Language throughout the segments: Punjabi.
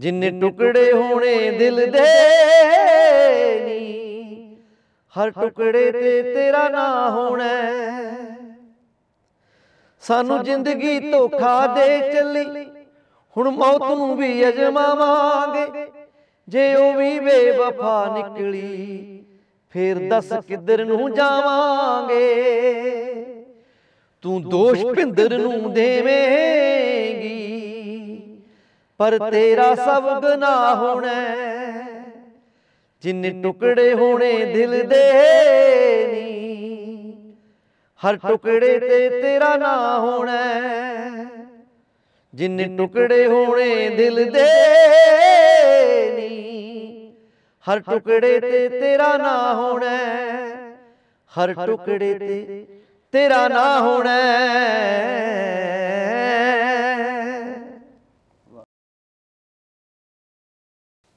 ਜਿੰਨੇ ਟੁਕੜੇ ਹੋਣੇ ਦਿਲ ਦੇ ਨੀ ਹਰ ਟੁਕੜੇ ਤੇ ਤੇਰਾ ਨਾਂ ਹੋਣਾ ਸਾਨੂੰ ਜ਼ਿੰਦਗੀ ਧੋਖਾ ਦੇ ਚੱਲੀ ਹੁਣ ਮੌਤ ਨੂੰ ਵੀ ਅਜਮਾਵਾਂਗੇ ਜੇ ਉਹ ਵੀ ਬੇਵਫਾ ਨਿਕਲੀ ਫੇਰ ਦੱਸ ਕਿੱਧਰ ਨੂੰ ਜਾਵਾਂਗੇ ਤੂੰ ਦੋਸ਼ ਭਿੰਦਰ ਨੂੰ ਦੇਵੇਂਗੀ ਪਰ ਤੇਰਾ ਸਭ ਗੁਨਾਹ ਹੋਣਾ ਜਿੰਨੇ ਟੁਕੜੇ ਹੋਣੇ ਦਿਲ ਦੇ ਨੀ ਹਰ ਟੁਕੜੇ ਤੇ ਤੇਰਾ ਨਾ ਹੋਣਾ ਜਿੰਨੇ ਟੁਕੜੇ ਹੋਣੇ ਦਿਲ ਦੇ ਨੀ ਹਰ ਟੁਕੜੇ ਤੇ ਤੇਰਾ ਨਾ ਹੋਣਾ ਹਰ ਟੁਕੜੇ ਤੇ ਤੇਰਾ ਨਾ ਹੋਣਾ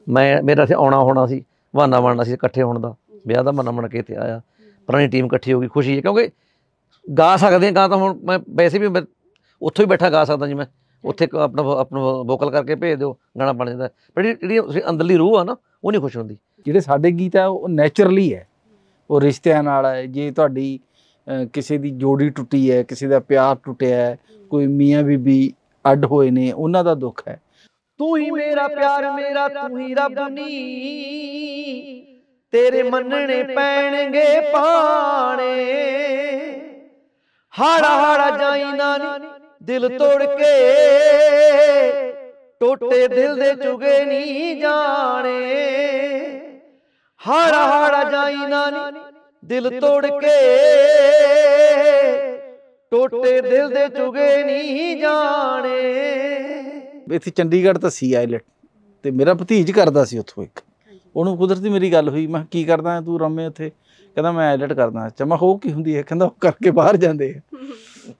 ਮੈਂ ਮੇਰਾ ਸੇ ਆਉਣਾ ਹੋਣਾ ਸੀ ਵਾਨਾ ਬਣਨਾ ਸੀ ਇਕੱਠੇ ਹੋਣ ਦਾ ਵਿਆਹ ਦਾ ਬਹਾਨਾ ਬਣ ਕੇ ਤੇ ਆਇਆ ਪੁਰਾਣੀ ਟੀਮ ਇਕੱਠੀ ਹੋ ਗਈ ਖੁਸ਼ੀ ਹੈ ਕਿਉਂਕਿ ਗਾ ਸਕਦੇ ਆਂ ਗਾ ਤਾਂ ਹੁਣ ਮੈਂ ਵੈਸੇ ਵੀ ਉੱਥੋਂ ਹੀ ਬੈਠਾ ਗਾ ਸਕਦਾ ਜੀ ਮੈਂ ਉੱਥੇ ਆਪਣਾ ਆਪਣਾ ਵੋਕਲ ਕਰਕੇ ਭੇਜ ਦਿਓ ਗਾਣਾ ਬਣ ਜਾਂਦਾ ਪਰ ਜਿਹੜੀ ਅੰਦਰਲੀ ਰੂਹ ਆ ਨਾ ਉਹ ਨਹੀਂ ਖੁਸ਼ ਹੁੰਦੀ ਜਿਹੜੇ ਸਾਡੇ ਗੀਤ ਆ ਉਹ ਨੇਚਰਲੀ ਹੈ ਉਹ ਰਿਸ਼ਤਿਆਂ ਨਾਲ ਹੈ ਜੇ ਤੁਹਾਡੀ ਕਿਸੇ ਦੀ ਜੋੜੀ ਟੁੱਟੀ ਹੈ ਕਿਸੇ ਦਾ ਪਿਆਰ ਟੁੱਟਿਆ ਹੈ ਕੋਈ ਮੀਆਂ ਬੀਬੀ ਅੱਡ ਹੋਏ ਨੇ ਉਹਨਾਂ ਦਾ ਦੁੱਖ ਹੈ ਤੂੰ ਹੀ ਮੇਰਾ ਪਿਆਰ ਮੇਰਾ ਤੂੰ ਹੀ ਰੱਬ ਨੀ ਤੇਰੇ ਮੰਨਣੇ ਪੈਣਗੇ ਪਾਣੇ ਹੜਾ ਜਾਈ ਨਾ ਨੀ ਦਿਲ ਤੋੜ ਕੇ ਟੋਟੇ ਦਿਲ ਦੇ ਚੁਗੇ ਨਹੀਂ ਜਾਣੇ ਹੜਾ ਜਾਈ ਨਾ ਨੀ ਦਿਲ ਤੋੜ ਕੇ ਟੋਟੇ ਦਿਲ ਦੇ ਚੁਗੇ ਨਹੀਂ ਜਾਣੇ ਇੱਥੇ ਚੰਡੀਗੜ੍ਹ ਤਾਂ ਸੀ ਆਈਲੈਂਡ ਤੇ ਮੇਰਾ ਭਤੀਜ ਕਰਦਾ ਸੀ ਉੱਥੋਂ ਇੱਕ ਉਹਨੂੰ ਕੁਦਰਤੀ ਮੇਰੀ ਗੱਲ ਹੋਈ ਮੈਂ ਕੀ ਕਰਦਾ ਤੂੰ ਰਮੇ ਉੱਥੇ ਕਹਿੰਦਾ ਮੈਂ ਆਈਲੈਂਡ ਕਰਦਾ ਚਮਾ ਹੋ ਕੀ ਹੁੰਦੀ ਹੈ ਕਹਿੰਦਾ ਉਹ ਕਰਕੇ ਬਾਹਰ ਜਾਂਦੇ ਆ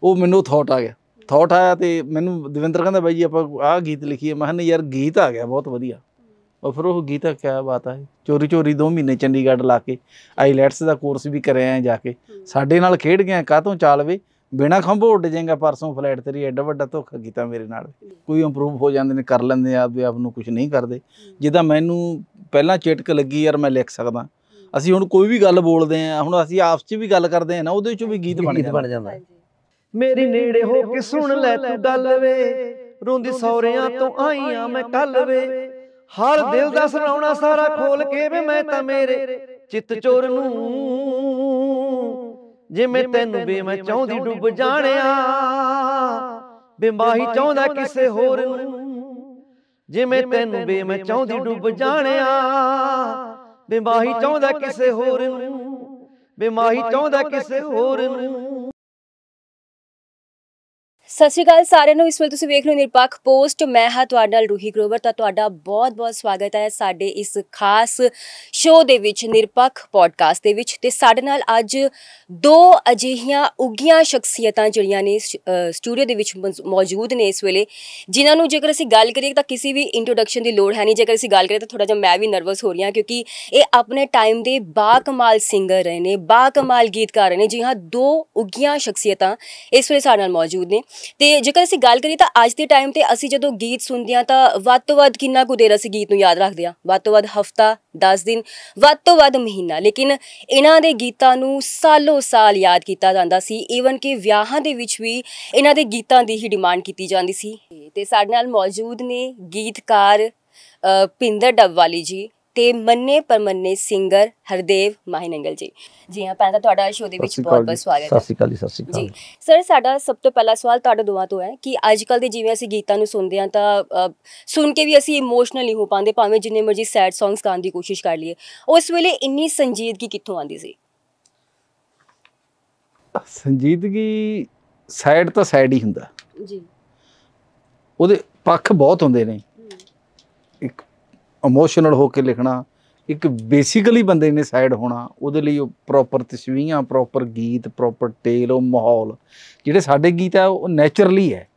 ਉਹ ਮੈਨੂੰ ਥੌਟ ਆ ਗਿਆ ਥੌਟ ਆਇਆ ਤੇ ਮੈਨੂੰ ਦਵਿੰਦਰ ਕਹਿੰਦਾ ਬਾਈ ਜੀ ਆਪਾਂ ਆਹ ਗੀਤ ਲਿਖੀਏ ਮੈਂ ਕਿਹਾ ਯਾਰ ਗੀਤ ਆ ਗਿਆ ਬਹੁਤ ਵਧੀਆ ਉਹ ਫਿਰ ਉਹ ਆ ਕਿਆ ਬਾਤ ਹੈ ਚੋਰੀ ਚੋਰੀ 2 ਮਹੀਨੇ ਚੰਡੀਗੜ੍ਹ ਲਾ ਕੇ ਆਈਲੈਟਸ ਦਾ ਕੋਰਸ ਵੀ ਕਰਿਆ ਜਾ ਕੇ ਸਾਡੇ ਨਾਲ ਖੇਡ ਗਿਆ ਤੋਂ ਚਾਲਵੇ ਬਿਨਾ ਖੰਭੋ ਉੱਡ ਜਾਏਗਾ ਪਰਸੋਂ ਫਲੈਟ ਤੇਰੀ ਐਡਾ ਵੱਡਾ ਧੋਖਾ ਕੀਤਾ ਮੇਰੇ ਨਾਲ ਕੋਈ ਇੰਪਰੂਵ ਹੋ ਜਾਂਦੇ ਨੇ ਕਰ ਲੈਂਦੇ ਆ ਆਪ ਨੂੰ ਕੁਝ ਨਹੀਂ ਕਰਦੇ ਜਿੱਦਾਂ ਮੈਨੂੰ ਪਹਿਲਾਂ ਚੇਟਕ ਲੱਗੀ ਯਾਰ ਮੈਂ ਲਿਖ ਸਕਦਾ ਅਸੀਂ ਹੁਣ ਕੋਈ ਵੀ ਗੱਲ ਬੋਲਦੇ ਆ ਹੁਣ ਅਸੀਂ ਆਪਸ 'ਚ ਵੀ ਗੱਲ ਕਰਦੇ ਆ ਨਾ ਉਹਦੇ 'ਚ ਵੀ ਗੀਤ ਬਣ ਜਾਂਦਾ ਮੇਰੀ ਨੇੜੇ ਹੋ ਕੇ ਸੁਣ ਲੈ ਤੂੰ ਗੱਲ ਵੇ ਰੋਂਦੀ ਸੌਰਿਆਂ ਤੋਂ ਆਈਆਂ ਮੈਂ ਕੱਲ ਵੇ ਹਰ ਦਿਲ ਦਾ ਸੁਣਾਉਣਾ ਸਾਰਾ ਖੋਲ ਕੇ ਵੇ ਮੈਂ ਤਾਂ ਮੇਰੇ ਚਿੱਤ ਚੋਰ ਨੂੰ ਜੇ ਮੈਂ ਤੈਨੂੰ ਬੇ ਮੈਂ ਚਾਹੁੰਦੀ ਡੁੱਬ ਜਾਣਿਆ ਬਿਮਾਹੀ ਚਾਹੁੰਦਾ ਕਿਸੇ ਹੋਰ ਨੂੰ ਜੇ ਮੈਂ ਤੈਨੂੰ ਬੇ ਮੈਂ ਚਾਹੁੰਦੀ ਡੁੱਬ ਜਾਣਿਆ ਬਿਮਾਹੀ ਚਾਹੁੰਦਾ ਕਿਸੇ ਹੋਰ ਨੂੰ ਬਿਮਾਹੀ ਚਾਹੁੰਦਾ ਕਿਸੇ ਹੋਰ ਨੂੰ ਸਤਿ ਸ਼੍ਰੀ ਅਕਾਲ ਸਾਰਿਆਂ ਨੂੰ ਇਸ ਵੇਲੇ ਤੁਸੀਂ ਵੇਖ ਰਹੇ ਹੋ ਨਿਰਪੱਖ ਪੋਸਟ ਮੈਂ ਹਾਂ ਤੁਹਾਡੇ ਨਾਲ ਰੂਹੀ ਗਰੋਵਰ ਤਾਂ ਤੁਹਾਡਾ ਬਹੁਤ-ਬਹੁਤ ਸਵਾਗਤ ਹੈ ਸਾਡੇ ਇਸ ਖਾਸ ਸ਼ੋਅ ਦੇ ਵਿੱਚ ਨਿਰਪੱਖ ਪੋਡਕਾਸਟ ਦੇ ਵਿੱਚ ਤੇ ਸਾਡੇ ਨਾਲ ਅੱਜ ਦੋ ਅਜਿਹੀਆਂ ਉੱਗੀਆਂ ਸ਼ਖਸੀਅਤਾਂ ਜਿਹੜੀਆਂ ਨੇ ਸਟੂਡੀਓ ਦੇ ਵਿੱਚ ਮੌਜੂਦ ਨੇ ਇਸ ਵੇਲੇ ਜਿਨ੍ਹਾਂ ਨੂੰ ਜੇਕਰ ਅਸੀਂ ਗੱਲ ਕਰੀਏ ਤਾਂ ਕਿਸੇ ਵੀ ਇੰਟਰੋਡਕਸ਼ਨ ਦੀ ਲੋੜ ਹੈ ਨਹੀਂ ਜੇਕਰ ਅਸੀਂ ਗੱਲ ਕਰੀਏ ਤਾਂ ਥੋੜਾ ਜਿਹਾ ਮੈਂ ਵੀ ਨਰਵਸ ਹੋ ਰਹੀ ਹਾਂ ਕਿਉਂਕਿ ਇਹ ਆਪਣੇ ਟਾਈਮ ਦੇ ਬਾਕਮਾਲ ਸਿੰਗਰ ਰਹੇ ਨੇ ਬਾਕਮਾਲ ਗੀਤਕਾਰ ਨੇ ਜੀ ਹਾਂ ਦੋ ਉੱਗੀਆਂ ਸ਼ਖਸੀਅਤਾਂ ਇਸ ਵੇਲੇ ਸਾਡੇ ਨਾਲ ਮੌਜੂਦ ਨੇ ਤੇ ਜੇਕਰ ਅਸੀਂ ਗੱਲ ਕਰੀਏ ਤਾਂ ਅੱਜ ਦੇ ਟਾਈਮ ਤੇ ਅਸੀਂ ਜਦੋਂ ਗੀਤ ਸੁਣਦੇ ਆ ਤਾਂ ਵੱਧ ਤੋਂ ਵੱਧ ਕਿੰਨਾ ਕੁ ਦੇਰ ਅਸੀਂ ਗੀਤ ਨੂੰ ਯਾਦ ਰੱਖਦੇ ਆ ਵੱਧ ਤੋਂ ਵੱਧ ਹਫਤਾ 10 ਦਿਨ ਵੱਧ ਤੋਂ ਵੱਧ ਮਹੀਨਾ ਲੇਕਿਨ ਇਹਨਾਂ ਦੇ ਗੀਤਾਂ ਨੂੰ ਸਾਲੋ ਸਾਲ ਯਾਦ ਕੀਤਾ ਜਾਂਦਾ ਸੀ ਈਵਨ ਕਿ ਵਿਆਹਾਂ ਦੇ ਵਿੱਚ ਵੀ ਇਹਨਾਂ ਦੇ ਗੀਤਾਂ ਦੀ ਹੀ ਡਿਮਾਂਡ ਕੀਤੀ ਜਾਂਦੀ ਸੀ ਤੇ ਸਾਡੇ ਨਾਲ ਮੌਜੂਦ ਨੇ ਗੀਤਕਾਰ ਪਿੰਦਰ ਡੱਬਵਾਲੀ ਜੀ ਤੇ ਮੰਨੇ ਪਰਮੰਨੇ ਸਿੰਗਰ ਹਰਦੇਵ ਮਾਹਿਨੰਗਲ ਜੀ ਜੀ ਹਾਂ ਪਹਿਲਾਂ ਤਾਂ ਤੁਹਾਡਾ ਸ਼ੋਅ ਦੇ ਵਿੱਚ ਬਹੁਤ ਬਹੁਤ ਸਵਾਗਤ ਹੈ ਸਤਿ ਸ਼੍ਰੀ ਅਕਾਲ ਸਤਿ ਸ਼੍ਰੀ ਅਕਾਲ ਜੀ ਸਰ ਸਾਡਾ ਸਭ ਤੋਂ ਪਹਿਲਾ ਸਵਾਲ ਤੁਹਾਡੇ ਦੋਵਾਂ ਤੋਂ ਹੈ ਕਿ ਅੱਜ ਕੱਲ ਦੇ ਜਿਵੇਂ ਅਸੀਂ ਗੀਤਾਂ ਨੂੰ ਸੁਣਦੇ ਹਾਂ ਤਾਂ ਸੁਣ ਕੇ ਵੀ ਅਸੀਂ ਇਮੋਸ਼ਨਲ ਨਹੀਂ ਹੋ ਪਾਉਂਦੇ ਭਾਵੇਂ ਜਿੰਨੇ ਮਰਜ਼ੀ ਸੈਡ ਸੌਂਗਸ ਗਾਣ ਦੀ ਕੋਸ਼ਿਸ਼ ਕਰ ਲਈਏ ਉਸ ਵੇਲੇ ਇੰਨੀ ਸੰਜੀਦਗੀ ਕਿੱਥੋਂ ਆਉਂਦੀ ਸੀ ਸੰਜੀਦਗੀ ਸਾਈਡ ਤਾਂ ਸਾਈਡ ਹੀ ਹੁੰਦਾ ਜੀ ਉਹਦੇ ਪੱਖ ਬਹੁਤ ਹੁੰਦੇ ਨੇ ਇੱਕ ਇਮੋਸ਼ਨਲ ਹੋ ਕੇ ਲਿਖਣਾ ਇੱਕ ਬੇਸਿਕਲੀ ਬੰਦੇ ਨੇ ਸਾਈਡ ਹੋਣਾ ਉਹਦੇ ਲਈ ਉਹ ਪ੍ਰੋਪਰ ਤਸਵੀਰਾਂ ਪ੍ਰੋਪਰ ਗੀਤ ਪ੍ਰੋਪਰ ਟੇਲ ਉਹ ਮਾਹੌਲ ਜਿਹੜੇ ਸਾਡੇ ਗੀਤ ਆ ਉਹ ਨੇਚਰਲੀ ਹੈ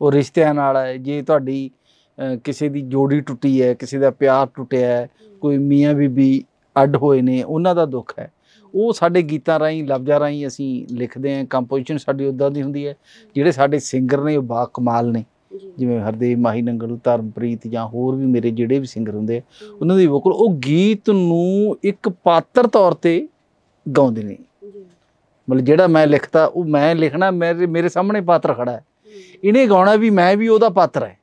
ਉਹ ਰਿਸ਼ਤਿਆਂ ਨਾਲ ਹੈ ਜੇ ਤੁਹਾਡੀ ਕਿਸੇ ਦੀ ਜੋੜੀ ਟੁੱਟੀ ਹੈ ਕਿਸੇ ਦਾ ਪਿਆਰ ਟੁੱਟਿਆ ਹੈ ਕੋਈ ਮੀਆਂ ਬੀਬੀ ਅੱਡ ਹੋਏ ਨੇ ਉਹਨਾਂ ਦਾ ਦੁੱਖ ਹੈ ਉਹ ਸਾਡੇ ਗੀਤਾਂ ਰਾਹੀਂ ਲਫ਼ਜ਼ਾਂ ਰਾਹੀਂ ਅਸੀਂ ਲਿਖਦੇ ਆਂ ਕੰਪੋਜੀਸ਼ਨ ਸਾਡੀ ਉਦਾਂ ਦੀ ਹੁੰਦੀ ਹੈ ਜਿਹੜੇ ਸਾਡੇ ਸਿੰਗਰ ਨੇ ਉਹ ਬਾ ਕਮਾਲ ਨੇ ਜਿਵੇਂ ਹਰਦੇਵ ਮਾਹੀ ਨੰਗਲ ਧਰਮਪ੍ਰੀਤ ਜਾਂ ਹੋਰ ਵੀ ਮੇਰੇ ਜਿਹੜੇ ਵੀ ਸਿੰਗਰ ਹੁੰਦੇ ਉਹਨਾਂ ਦੀ ਵੋਕਲ ਉਹ ਗੀਤ ਨੂੰ ਇੱਕ ਪਾਤਰ ਤੌਰ ਤੇ ਗਾਉਂਦੇ ਨੇ ਮਤਲਬ ਜਿਹੜਾ ਮੈਂ ਲਿਖਦਾ ਉਹ ਮੈਂ ਲਿਖਣਾ ਮੇਰੇ ਮੇਰੇ ਸਾਹਮਣੇ ਪਾਤਰ ਖੜਾ ਹੈ ਇਹਨੇ ਗਾਉਣਾ ਵੀ ਮੈਂ ਵੀ ਉਹਦਾ ਪਾਤਰ ਹੈ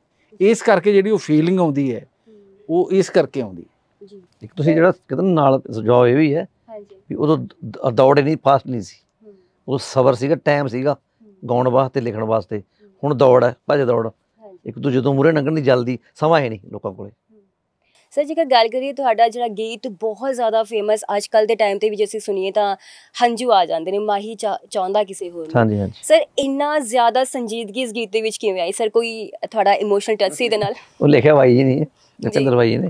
ਇਸ ਕਰਕੇ ਜਿਹੜੀ ਉਹ ਫੀਲਿੰਗ ਆਉਂਦੀ ਹੈ ਉਹ ਇਸ ਕਰਕੇ ਆਉਂਦੀ ਜੀ ਇੱਕ ਤੁਸੀਂ ਜਿਹੜਾ ਕਿਤਨ ਨਾਲ ਜੋ ਇਹ ਵੀ ਹੈ ਵੀ ਉਦੋਂ ਦੌੜੇ ਨਹੀਂ ਫਾਸਟ ਨਹੀਂ ਸੀ ਉਹ ਸਬਰ ਸੀਗਾ ਟਾਈਮ ਸੀਗਾ ਗਾਉਣ ਵਾਸਤੇ ਲਿਖਣ ਵਾਸਤੇ ਹੁਣ ਦੌੜ ਹੈ ਭੱਜ ਦੌੜ ਇੱਕ ਦੂਜੇ ਤੋਂ ਮੂਰੇ ਲੰਘਣ ਦੀ ਜਲਦੀ ਸਮਾਂ ਹੈ ਨਹੀਂ ਲੋਕਾਂ ਕੋਲੇ ਸਰ ਜੀ ਕਾ ਗੱਲ ਕਰੀਏ ਤੁਹਾਡਾ ਜਿਹੜਾ ਗੀਤ ਬਹੁਤ ਜ਼ਿਆਦਾ ਫੇਮਸ ਅੱਜ ਕੱਲ ਦੇ ਟਾਈਮ ਤੇ ਵੀ ਜੇ ਅਸੀਂ ਸੁਣੀਏ ਤਾਂ ਹੰਝੂ ਆ ਜਾਂਦੇ ਨੇ ਮਾਹੀ ਚਾਹੁੰਦਾ ਕਿਸੇ ਹੋਰ ਨੂੰ ਹਾਂਜੀ ਹਾਂਜੀ ਸਰ ਇੰਨਾ ਜ਼ਿਆਦਾ ਸੰਜੀਦਗੀ ਇਸ ਗੀਤ ਦੇ ਵਿੱਚ ਕਿਵੇਂ ਆਈ ਸਰ ਕੋਈ ਤੁਹਾਡਾ ਇਮੋਸ਼ਨਲ ਟੱਚ ਸੀ ਦੇ ਨਾਲ ਉਹ ਲਿਖਿਆ ਬਾਈ ਜੀ ਨੇ ਨਚੰਦਰ ਬਾਈ ਜੀ ਨੇ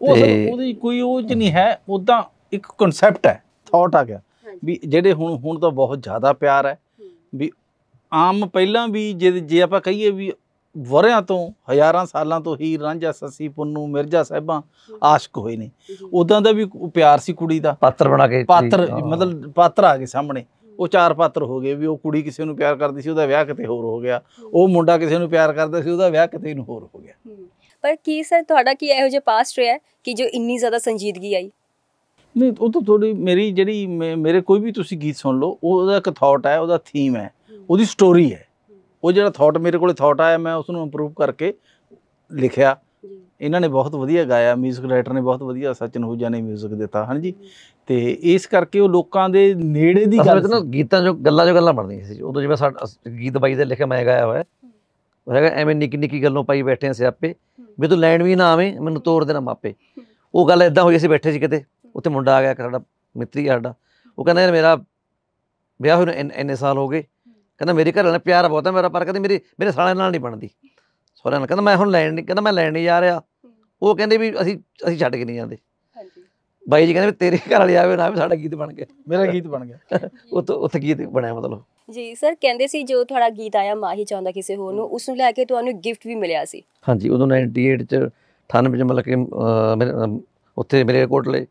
ਉਹ ਉਹਦੀ ਕੋਈ ਉਹ ਚ ਨਹੀਂ ਹੈ ਉਦਾਂ ਇੱਕ ਕਨਸੈਪਟ ਹੈ ਥਾਟ ਆ ਗਿਆ ਵੀ ਜਿਹੜੇ ਹੁਣ ਹੁਣ ਤਾਂ ਬਹੁਤ ਜ਼ਿਆਦਾ ਪਿਆਰ ਹੈ ਵੀ ਆਮ ਪਹਿਲਾਂ ਵੀ ਜੇ ਜੇ ਆਪਾਂ ਕਹੀਏ ਵੀ ਵਰਿਆਂ ਤੋਂ ਹਜ਼ਾਰਾਂ ਸਾਲਾਂ ਤੋਂ ਹੀ ਰਾਂਝਾ ਸੱਸੀ ਪੁੰਨੂ ਮਿਰਜ਼ਾ ਸਾਹਿਬਾਂ ਆਸ਼ਕ ਹੋਏ ਨੇ ਉਦਾਂ ਦਾ ਵੀ ਪਿਆਰ ਸੀ ਕੁੜੀ ਦਾ ਪਾਤਰ ਬਣਾ ਕੇ ਪਾਤਰ ਮਤਲਬ ਪਾਤਰ ਆ ਗਏ ਸਾਹਮਣੇ ਉਹ ਚਾਰ ਪਾਤਰ ਹੋ ਗਏ ਵੀ ਉਹ ਕੁੜੀ ਕਿਸੇ ਨੂੰ ਪਿਆਰ ਕਰਦੀ ਸੀ ਉਹਦਾ ਵਿਆਹ ਕਿਤੇ ਹੋਰ ਹੋ ਗਿਆ ਉਹ ਮੁੰਡਾ ਕਿਸੇ ਨੂੰ ਪਿਆਰ ਕਰਦਾ ਸੀ ਉਹਦਾ ਵਿਆਹ ਕਿਤੇ ਨੂੰ ਹੋਰ ਹੋ ਗਿਆ ਪਰ ਕੀ ਸਰ ਤੁਹਾਡਾ ਕੀ ਇਹੋ ਜਿਹਾ ਪਾਸਟ ਰਿਹਾ ਕਿ ਜੋ ਇੰਨੀ ਜ਼ਿਆਦਾ ਸੰਜੀਦਗੀ ਆਈ ਨਹੀਂ ਉਹ ਤਾਂ ਥੋੜੀ ਮੇਰੀ ਜਿਹੜੀ ਮੇਰੇ ਕੋਈ ਵੀ ਤੁਸੀਂ ਗੀਤ ਸੁਣ ਲਓ ਉਹਦਾ ਇੱਕ ਥਾਟ ਹੈ ਉਹਦਾ ਥੀਮ ਹੈ ਉਹਦੀ ਸਟੋਰੀ ਹੈ ਉਹ ਜਿਹੜਾ ਥਾਟ ਮੇਰੇ ਕੋਲੇ ਥਾਟ ਆਇਆ ਮੈਂ ਉਸ ਨੂੰ ਇੰਪਰੂਵ ਕਰਕੇ ਲਿਖਿਆ ਇਹਨਾਂ ਨੇ ਬਹੁਤ ਵਧੀਆ ਗਾਇਆ 뮤직 ਰਾਈਟਰ ਨੇ ਬਹੁਤ ਵਧੀਆ ਸਚਨ ਹੂਜਾ ਨੇ 뮤직 ਦਿੱਤਾ ਹਾਂਜੀ ਤੇ ਇਸ ਕਰਕੇ ਉਹ ਲੋਕਾਂ ਦੇ ਨੇੜੇ ਦੀ ਗੱਲ ਨਾ ਗੀਤਾਂ ਜੋ ਗੱਲਾਂ ਜੋ ਗੱਲਾਂ ਬਣਦੀਆਂ ਸੀ ਉਦੋਂ ਜਿਵੇਂ ਸਾਡਾ ਗੀਤ ਬਾਈ ਦੇ ਲਿਖੇ ਮੈਂ ਗਾਇਆ ਹੋਇਆ ਉਹ ਹੈਗਾ ਐਵੇਂ ਨਿੱਕੀ ਨਿੱਕੀ ਗੱਲੋਂ ਪਾਈ ਬੈਠੇ ਆ ਸਿਆਪੇ ਵੀ ਤੂੰ ਲੈਣ ਵੀ ਨਾ ਆਵੇਂ ਮੈਨੂੰ ਤੋੜ ਦੇਣਾ ਮਾਪੇ ਉਹ ਗੱਲ ਇਦਾਂ ਹੋਈ ਸੀ ਬੈਠੇ ਸੀ ਕਿਤੇ ਉੱਥੇ ਮੁੰਡਾ ਆ ਗਿਆ ਸਾਡਾ ਮਿੱਤਰੀ ਸਾਡਾ ਉਹ ਕਹਿੰਦਾ ਯਾਰ ਮੇਰਾ ਵਿਆਹ ਹੋਇਆ ਇੰਨੇ ਸਾਲ ਹੋ ਗਏ ਕਹਿੰਦਾ ਮੇਰੇ ਘਰ ਨਾਲ ਪਿਆਰ ਬਹੁਤ ਹੈ ਮੇਰਾ ਪਰ ਕਹਿੰਦੀ ਮੇਰੀ ਮੇਰੇ ਸਾਲੇ ਨਾਲ ਨਹੀਂ ਬਣਦੀ ਸੋਹਰਿਆਂ ਨਾਲ ਕਹਿੰਦਾ ਮੈਂ ਹੁਣ ਲੈਣ ਨਹੀਂ ਕਹਿੰਦਾ ਮੈਂ ਲੈਣ ਨਹੀਂ ਜਾ ਰਿਹਾ ਉਹ ਕਹਿੰਦੇ ਵੀ ਅਸੀਂ ਅਸੀਂ ਛੱਡ ਕੇ ਨਹੀਂ ਜਾਂਦੇ ਹਾਂਜੀ ਬਾਈ ਜੀ ਕਹਿੰਦੇ ਵੀ ਤੇਰੇ ਘਰ ਵਾਲੇ ਆਵੇ ਨਾ ਵੀ ਸਾਡਾ ਗੀਤ ਬਣ ਗਿਆ ਮੇਰਾ ਗੀਤ ਬਣ ਗਿਆ ਉੱਥੇ ਉੱਥੇ ਗੀਤ ਬਣਿਆ ਮਤਲਬ ਜੀ ਸਰ ਕਹਿੰਦੇ ਸੀ ਜੋ ਤੁਹਾਡਾ ਗੀਤ ਆਇਆ ਮਾਹੀ ਚਾਹੁੰਦਾ ਕਿਸੇ ਹੋਰ ਨੂੰ ਉਸ ਨੂੰ ਲੈ ਕੇ ਤੁਹਾਨੂੰ ਗਿਫਟ ਵੀ ਮਿਲਿਆ ਸੀ ਹਾਂਜੀ ਉਦੋਂ 98 ਚ 98 ਚ ਮਤਲਬ ਕਿ ਮੇਰੇ ਉੱਥੇ ਮੇਰੇ ਕੋਟਲੇ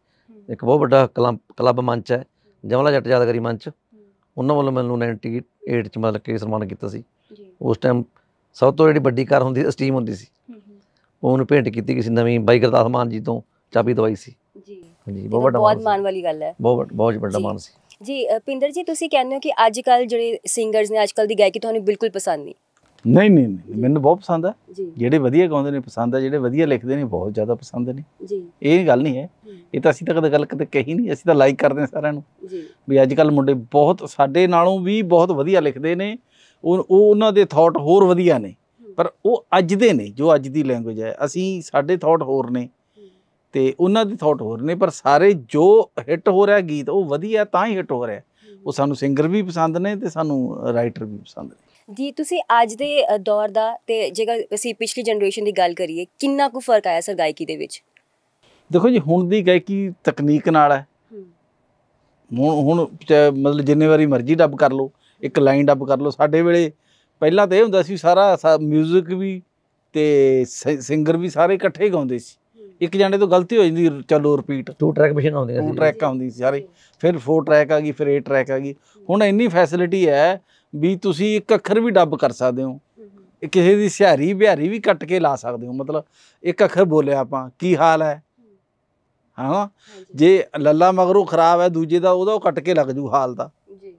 ਇੱਕ ਬਹੁਤ ਵੱਡਾ ਕਲੱਬ ਮੰਚ ਹੈ ਜਮਲਾ ਜੱਟ ਯਾਦਗਾਰੀ ਮੰਚ ਉਹਨਾਂ ਵੱਲੋਂ ਮੈਨੂੰ 8 ਚ ਮਤਲਬ ਕਿ ਸਨਮਾਨ ਕੀਤਾ ਸੀ ਉਸ ਟਾਈਮ ਸਭ ਤੋਂ ਜਿਹੜੀ ਵੱਡੀ ਕਾਰ ਹੁੰਦੀ ਸਟੀਮ ਹੁੰਦੀ ਸੀ ਉਹਨੂੰ ਭੇਂਟ ਕੀਤੀ ਕਿਸੇ ਨਵੀਂ ਬਾਈ ਗੁਰਦਾਸ ਮਾਨ ਜੀ ਤੋਂ ਚਾਬੀ ਦਵਾਈ ਸੀ ਜੀ ਜੀ ਬਹੁਤ ਵੱਡਾ ਬਹੁਤ ਮਾਨ ਵਾਲੀ ਗੱਲ ਹੈ ਬਹੁਤ ਬਹੁਤ ਵੱਡਾ ਮਾਨ ਸੀ ਜੀ ਪਿੰਦਰ ਜੀ ਤੁਸੀਂ ਕਹਿੰਦੇ ਹੋ ਕਿ ਅੱਜ ਕੱਲ ਜਿਹੜੇ ਸਿੰਗਰਸ ਨੇ ਅੱਜ ਕੱਲ ਦੀ ਗਾਇਕੀ ਤੁਹਾਨੂੰ ਬਿਲਕੁਲ ਪਸੰਦ ਨਹੀਂ ਨਹੀਂ ਨਹੀਂ ਨਹੀਂ, ਮੈਨੂੰ ਬਹੁਤ ਪਸੰਦ ਆ ਜਿਹੜੇ ਵਧੀਆ ਗਾਉਂਦੇ ਨੇ ਪਸੰਦ ਆ ਜਿਹੜੇ ਵਧੀਆ ਲਿਖਦੇ ਨੇ ਬਹੁਤ ਜ਼ਿਆਦਾ ਪਸੰਦ ਨੇ ਜੀ ਇਹ ਗੱਲ ਨਹੀਂ ਹੈ ਇਹ ਤਾਂ ਅਸੀਂ ਤਾਂ ਕਦੇ ਗੱਲ ਕਦੇ ਕਹੀ ਨਹੀਂ ਅਸੀਂ ਤਾਂ ਲਾਈਕ ਕਰਦੇ ਹਾਂ ਸਾਰਿਆਂ ਨੂੰ ਜੀ ਵੀ ਅੱਜ ਕੱਲ ਮੁੰਡੇ ਬਹੁਤ ਸਾਡੇ ਨਾਲੋਂ ਵੀ ਬਹੁਤ ਵਧੀਆ ਲਿਖਦੇ ਨੇ ਉਹ ਉਹ ਉਹਨਾਂ ਦੇ ਥਾਟ ਹੋਰ ਵਧੀਆ ਨੇ ਪਰ ਉਹ ਅੱਜ ਦੇ ਨੇ ਜੋ ਅੱਜ ਦੀ ਲੈਂਗੁਏਜ ਹੈ ਅਸੀਂ ਸਾਡੇ ਥਾਟ ਹੋਰ ਨੇ ਤੇ ਉਹਨਾਂ ਦੇ ਥਾਟ ਹੋਰ ਨੇ ਪਰ ਸਾਰੇ ਜੋ ਹਿੱਟ ਹੋ ਰਿਹਾ ਗੀਤ ਉਹ ਵਧੀਆ ਤਾਂ ਹੀ ਹਿੱਟ ਹੋ ਰਿਹਾ ਉਹ ਸਾਨੂੰ ਸਿੰਗਰ ਵੀ ਪਸੰਦ ਨੇ ਤੇ ਸਾਨੂੰ ਰਾਈਟਰ ਵੀ ਪਸੰਦ ਨੇ ਜੀ ਤੁਸੀਂ ਅੱਜ ਦੇ ਦੌਰ ਦਾ ਤੇ ਜੇਕਰ ਅਸੀਂ ਪਿਛਲੀ ਜਨਰੇਸ਼ਨ ਦੀ ਗੱਲ ਕਰੀਏ ਕਿੰਨਾ ਕੁ ਫਰਕ ਆਇਆ ਸਰ ਗਾਇਕੀ ਦੇ ਵਿੱਚ ਦੇਖੋ ਜੀ ਹੁਣ ਦੀ ਗਾਇਕੀ ਤਕਨੀਕ ਨਾਲ ਹੈ ਹੁਣ ਹੁਣ ਮਤਲਬ ਜਿੰਨੇ ਵਾਰੀ ਮਰਜ਼ੀ ਡੱਬ ਕਰ ਲਓ ਇੱਕ ਲਾਈਨ ਡੱਬ ਕਰ ਲਓ ਸਾਡੇ ਵੇਲੇ ਪਹਿਲਾਂ ਤਾਂ ਇਹ ਹੁੰਦਾ ਸੀ ਸਾਰਾ ਮਿਊਜ਼ਿਕ ਵੀ ਤੇ ਸਿੰਗਰ ਵੀ ਸਾਰੇ ਇਕੱਠੇ ਗਾਉਂਦੇ ਸੀ ਇੱਕ ਜਾਣੇ ਤੋਂ ਗਲਤੀ ਹੋ ਜਾਂਦੀ ਚਲੋ ਰਿਪੀਟ ਟੂ ਟਰੈਕ ਮਸ਼ੀਨ ਆਉਂਦੀ ਸੀ ਟੂ ਟਰੈਕ ਆਉਂਦੀ ਸੀ ਸਾਰੇ ਫਿਰ 4 ਟਰੈਕ ਆ ਗਈ ਫਿਰ 8 ਟਰੈਕ ਆ ਗਈ ਹੁਣ ਇੰਨੀ ਫੈਸਿਲਿਟੀ ਹੈ ਵੀ ਤੁਸੀਂ ਇੱਕ ਅੱਖਰ ਵੀ ਡੱਬ ਕਰ ਸਕਦੇ ਹੋ ਕਿਸੇ ਦੀ ਸਿਹਾਰੀ ਬਿਹਾਰੀ ਵੀ ਕੱਟ ਕੇ ਲਾ ਸਕਦੇ ਹੋ ਮਤਲਬ ਇੱਕ ਅੱਖਰ ਬੋਲਿਆ ਆਪਾਂ ਕੀ ਹਾਲ ਹੈ ਹਾਂ ਜੇ ਲੱਲਾ ਮਗਰੂ ਖਰਾਬ ਹੈ ਦੂਜੇ ਦਾ ਉਹਦਾ ਕੱਟ ਕੇ ਲੱਗ ਜੂ ਹਾਲ ਦਾ ਜੀ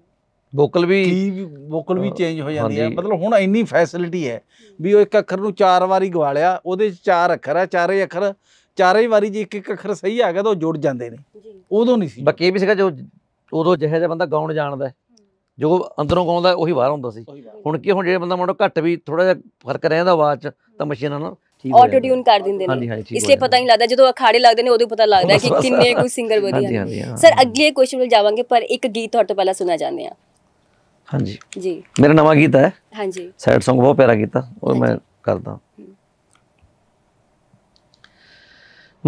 ਵੋਕਲ ਵੀ ਕੀ ਵੋਕਲ ਵੀ ਚੇਂਜ ਹੋ ਜਾਂਦੀ ਹੈ ਮਤਲਬ ਹੁਣ ਇੰਨੀ ਫੈਸਿਲਿਟੀ ਹੈ ਵੀ ਉਹ ਇੱਕ ਅੱਖਰ ਨੂੰ ਚਾਰ ਵਾਰੀ ਗਵਾਲਿਆ ਉਹਦੇ ਚ ਚਾਰ ਅੱਖਰ ਆ ਚਾਰੇ ਅੱਖਰ ਚਾਰੇ ਵਾਰੀ ਜੇ ਇੱਕ ਇੱਕ ਅੱਖਰ ਸਹੀ ਆ ਗਿਆ ਤਾਂ ਉਹ ਜੁੜ ਜਾਂਦੇ ਨੇ ਉਦੋਂ ਨਹੀਂ ਸੀ ਬਾਕੀ ਵੀ ਸੀਗਾ ਜੋ ਉਦੋਂ ਜਿਹੇ ਜਿਹੇ ਬੰਦਾ ਗਾਉਣ ਜਾਣਦਾ ਜੋ ਅੰਦਰੋਂ ਗਾਉਂਦਾ ਉਹੀ ਬਾਹਰ ਹੁੰਦਾ ਸੀ ਹੁਣ ਕੀ ਹੁਣ ਜਿਹੜੇ ਬੰਦਾ ਮੋੜੋ ਘੱਟ ਵੀ ਥੋੜਾ ਜਿਹਾ ਫਰਕ ਰਹਿੰਦਾ ਆਵਾਜ਼ ਚ ਤਾਂ ਮਸ਼ੀਨਾਂ ਨਾਲ ਠੀਕ ਆਟੋ ਟਿਊਨ ਕਰ ਦਿੰਦੇ ਨੇ ਇਸ ਲਈ ਪਤਾ ਨਹੀਂ ਲੱਗਦਾ ਜਦੋਂ ਅਖਾੜੇ ਲੱਗਦੇ ਨੇ ਉਦੋਂ ਪਤਾ ਲੱਗਦਾ ਕਿ ਕਿੰਨੇ ਕੋਈ ਸਿੰਗਰ ਵਧੀਆ ਨੇ ਸਰ ਅਗਲੇ ਕੁਐਸਚਨ ਵੱਲ ਜਾਵਾਂਗੇ ਪਰ ਇੱਕ ਗੀਤ ਤੁਹਾਡੇ ਤੋਂ ਪਹਿਲਾਂ ਸੁਣਾ ਜਾਂਦੇ ਆ ਹਾਂਜੀ ਜੀ ਮੇਰਾ ਨਵਾਂ ਗੀਤ ਹੈ ਹਾਂਜੀ ਸੈਡ Song ਬਹੁਤ ਪਿਆਰਾ ਕੀਤਾ ਉਹ ਮੈਂ ਕਰਦਾ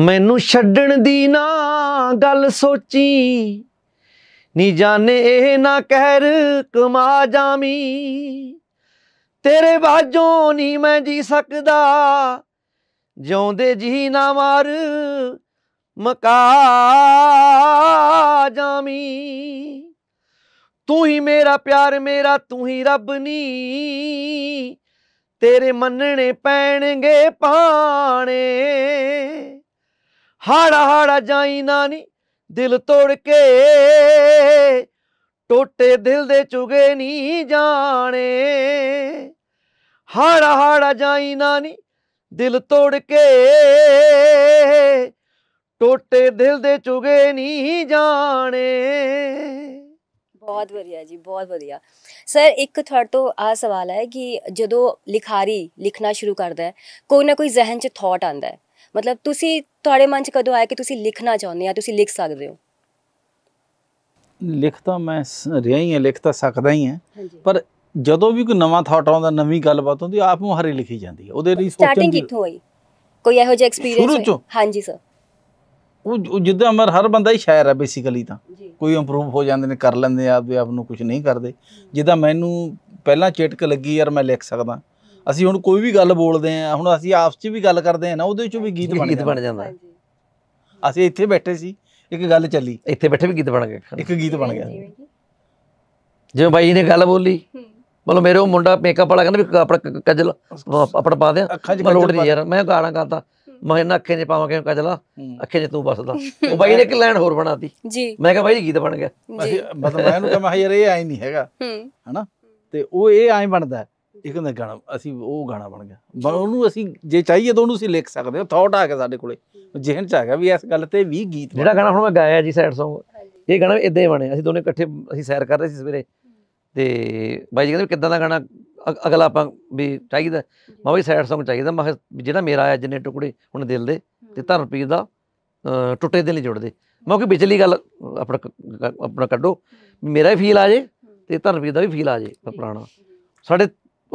ਮੈਨੂੰ ਛੱਡਣ ਦੀ ਨਾ ਗੱਲ ਸੋਚੀ ਨੀ ਜਾਣੇ ਇਹ ਨਾ ਕਹਿਰ ਕਮਾ ਜਾਮੀ ਤੇਰੇ ਬਾਝੋਂ ਨਹੀਂ ਮੈਂ ਜੀ ਸਕਦਾ ਜਿਉਂਦੇ ਜੀ ਨਾ ਮਾਰ ਮਕਾ ਜਾਮੀ ਤੂੰ ਹੀ ਮੇਰਾ ਪਿਆਰ ਮੇਰਾ ਤੂੰ ਹੀ ਰੱਬ ਨੀ ਤੇਰੇ ਮੰਨਣੇ ਪੈਣਗੇ ਪਾਣੇ ਹੜਾ ਹੜਾ ਜਾਈ ਨਾ ਨੀ ਦਿਲ ਤੋੜ ਕੇ ਟੋਟੇ ਦਿਲ ਦੇ ਚੁਗੇ ਨਹੀਂ ਜਾਣੇ ਹਾੜਾ ਹਾੜਾ ਜਾਈ ਨਾ ਨੀ ਦਿਲ ਤੋੜ ਕੇ ਟੋਟੇ ਦਿਲ ਦੇ ਚੁਗੇ ਨਹੀਂ ਜਾਣੇ ਬਹੁਤ ਵਧੀਆ ਜੀ ਬਹੁਤ ਵਧੀਆ ਸਰ ਇੱਕ ਥਰਡ ਤੋਂ ਆ ਸਵਾਲ ਹੈ ਕਿ ਜਦੋਂ ਲਿਖਾਰੀ ਲਿਖਣਾ ਸ਼ੁਰੂ ਕਰਦਾ ਹੈ ਕੋਈ ਨਾ ਕੋਈ ਜ਼ਿਹਨ 'ਚ ਥਾਟ ਆਂਦਾ ਹੈ ਮਤਲਬ ਤੁਸੀਂ ਤੁਹਾਡੇ ਮਨ 'ਚ ਕਦੋਂ ਆਇਆ ਕਿ ਤੁਸੀਂ ਲਿਖਣਾ ਚਾਹੁੰਦੇ ਆ ਤੁਸੀਂ ਲਿਖ ਸਕਦੇ ਹੋ ਲਿਖ ਤਾਂ ਮੈਂ ਰਿਹਾ ਹੀ ਹਾਂ ਲਿਖ ਤਾਂ ਸਕਦਾ ਹੀ ਹਾਂ ਪਰ ਜਦੋਂ ਵੀ ਕੋਈ ਨਵਾਂ ਥਾਟ ਆਉਂਦਾ ਨਵੀਂ ਗੱਲਬਾਤ ਹੁੰਦੀ ਆਪ ਨੂੰ ਹਰੇ ਲਿਖੀ ਜਾਂਦੀ ਹੈ ਉਹਦੇ ਲਈ ਸਟਾਰਟਿੰਗ ਕਿੱਥੋਂ ਹੋਈ ਕੋਈ ਇਹੋ ਜਿਹਾ ਐਕਸਪੀਰੀਅੰਸ ਹਾਂਜੀ ਸਰ ਉਹ ਜਿੱਦਾਂ ਮਰ ਹਰ ਬੰਦਾ ਹੀ ਸ਼ਾਇਰ ਹੈ ਬੇਸਿਕਲੀ ਤਾਂ ਕੋਈ ਇੰਪਰੂਵ ਹੋ ਜਾਂਦੇ ਨੇ ਕਰ ਲੈਂਦੇ ਆਪ ਆਪ ਨੂੰ ਕੁਝ ਨਹੀਂ ਕਰਦੇ ਜਿੱਦਾਂ ਮੈਨੂੰ ਪਹਿਲਾਂ ਚੇਟਕ ਲੱਗੀ ਯਾਰ ਮੈਂ ਲਿਖ ਸਕਦਾ ਅਸੀਂ ਹੁਣ ਕੋਈ ਵੀ ਗੱਲ ਬੋਲਦੇ ਆ ਹੁਣ ਅਸੀਂ ਆਪਸ 'ਚ ਵੀ ਗੱਲ ਕਰਦੇ ਆ ਨਾ ਉਹਦੇ 'ਚ ਵੀ ਗੀਤ ਬਣ ਗੀਤ ਬਣ ਜਾਂਦਾ ਅਸੀਂ ਇੱਥੇ ਬੈਠੇ ਸੀ ਇੱਕ ਗੱਲ ਚੱਲੀ ਇੱਥੇ ਬੈਠੇ ਵੀ ਗੀਤ ਬਣ ਗਿਆ ਇੱਕ ਗੀਤ ਬਣ ਗਿਆ ਜਿਵੇਂ ਬਾਈ ਨੇ ਗੱਲ ਬੋਲੀ ਮਤਲਬ ਮੇਰੇ ਉਹ ਮੁੰਡਾ ਮੇਕਅਪ ਵਾਲਾ ਕਹਿੰਦਾ ਵੀ ਆਪਣਾ ਕਜਲ ਆਪਣਾ ਪਾ ਦਿਆ ਮੈਂ ਲੋਟ ਨਹੀਂ ਯਾਰ ਮੈਂ ਗਾਣਾ ਗਾਤਾ ਮੈਂ ਇਹਨਾਂ ਅੱਖੇ 'ਚ ਪਾਵਾਂ ਕਿਉਂ ਕਜਲਾ ਅੱਖੇ 'ਚ ਤੂੰ ਬਸਦਾ ਉਹ ਬਾਈ ਨੇ ਇੱਕ ਲਾਈਨ ਹੋਰ ਬਣਾਤੀ ਜੀ ਮੈਂ ਕਿਹਾ ਬਾਈ ਗੀਤ ਬਣ ਗਿਆ ਮਤਲਬ ਮੈਂ ਉਹਨੂੰ ਕਹਾਂ ਯਾਰ ਇਹ ਐ ਨਹੀਂ ਹੈਗਾ ਹਣਾ ਤੇ ਉਹ ਇਹ ਐ ਬਣਦਾ ਇੱਕ ਨਾ ਗਾਣਾ ਅਸੀਂ ਉਹ ਗਾਣਾ ਬਣ ਗਿਆ ਬਸ ਉਹਨੂੰ ਅਸੀਂ ਜੇ ਚਾਹੀਏ ਤਾਂ ਉਹਨੂੰ ਅਸੀਂ ਲਿਖ ਸਕਦੇ ਹਾਂ ਥਾਟ ਆ ਕੇ ਸਾਡੇ ਕੋਲੇ ਜਿਹਨ ਚ ਆ ਗਿਆ ਵੀ ਇਸ ਗੱਲ ਤੇ ਵੀ ਗੀਤ ਜਿਹੜਾ ਗਾਣਾ ਹੁਣ ਮੈਂ ਗਾਇਆ ਜੀ ਸੈਡ Song ਇਹ ਗਾਣਾ ਇਦਾਂ ਹੀ ਬਣਿਆ ਅਸੀਂ ਦੋਨੇ ਇਕੱਠੇ ਅਸੀਂ ਸੈਰ ਕਰ ਰਹੇ ਸੀ ਸਵੇਰੇ ਤੇ ਬਾਈ ਜੀ ਕਹਿੰਦੇ ਕਿੱਦਾਂ ਦਾ ਗਾਣਾ ਅਗਲਾ ਆਪਾਂ ਵੀ ਚਾਹੀਦਾ ਮੈਂ ਵੀ ਸੈਡ Song ਚਾਹੀਦਾ ਮੈਂ ਜਿਹੜਾ ਮੇਰਾ ਆ ਜਿੰਨੇ ਟੁਕੜੇ ਹੁਣ ਦਿਲ ਦੇ ਤੇ ਧਰਨ ਪੀਰ ਦਾ ਟੁੱਟੇ ਦੇ ਨਹੀਂ ਜੁੜਦੇ ਮੈਂ ਕਿ ਵਿਚਲੀ ਗੱਲ ਆਪਣਾ ਆਪਣਾ ਕੱਢੋ ਮੇਰਾ ਹੀ ਫੀਲ ਆ ਜੇ ਤੇ ਧਰਨ ਪੀਰ ਦਾ ਵੀ ਫੀਲ ਆ ਜੇ ਪੁਰਾਣਾ ਸਾਡੇ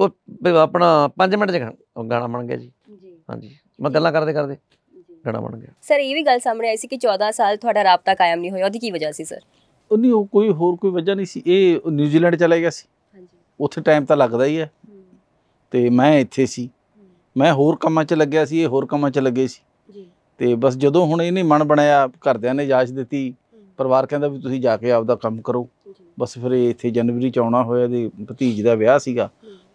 ਉਹ ਆਪਣਾ 5 ਮਿੰਟ ਚ ਗਾਣਾ ਬਣ ਗਿਆ ਜੀ ਹਾਂਜੀ ਮੈਂ ਗੱਲਾਂ ਕਰਦੇ ਕਰਦੇ ਗਾਣਾ ਬਣ ਗਿਆ ਸਰ ਇਹ ਵੀ ਗੱਲ ਸਾਹਮਣੇ ਆਈ ਸੀ ਕਿ 14 ਸਾਲ ਤੁਹਾਡਾ ਰਾਬਤਾ ਕਾਇਮ ਨਹੀਂ ਹੋਇਆ ਉਹਦੀ ਕੀ ਵਜ੍ਹਾ ਸੀ ਸਰ ਨਹੀਂ ਉਹ ਕੋਈ ਹੋਰ ਕੋਈ ਵਜ੍ਹਾ ਨਹੀਂ ਸੀ ਇਹ ਨਿਊਜ਼ੀਲੈਂਡ ਚਲਾ ਗਿਆ ਸੀ ਹਾਂਜੀ ਉੱਥੇ ਟਾਈਮ ਤਾਂ ਲੱਗਦਾ ਹੀ ਹੈ ਤੇ ਮੈਂ ਇੱਥੇ ਸੀ ਮੈਂ ਹੋਰ ਕੰਮਾਂ 'ਚ ਲੱਗਿਆ ਸੀ ਇਹ ਹੋਰ ਕੰਮਾਂ 'ਚ ਲੱਗੇ ਸੀ ਜੀ ਤੇ ਬਸ ਜਦੋਂ ਹੁਣ ਇਹਨੇ ਮਨ ਬਣਾਇਆ ਘਰਦਿਆਂ ਨੇ ਇਜਾਜ਼ਤ ਦਿੱਤੀ ਪਰਿਵਾਰ ਕਹਿੰਦਾ ਵੀ ਤੁਸੀਂ ਜਾ ਕੇ ਆਪਦਾ ਕੰਮ ਕਰੋ ਬਸ ਫਿਰ ਇੱਥੇ ਜਨਵਰੀ ਚ ਆਉਣਾ ਹੋਇਆ ਦੇ ਭਤੀਜ ਦਾ ਵਿਆਹ ਸੀਗਾ